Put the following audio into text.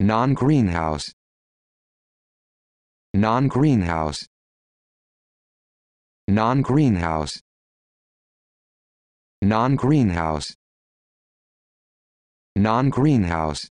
non-greenhouse non-greenhouse non-greenhouse non-greenhouse non-greenhouse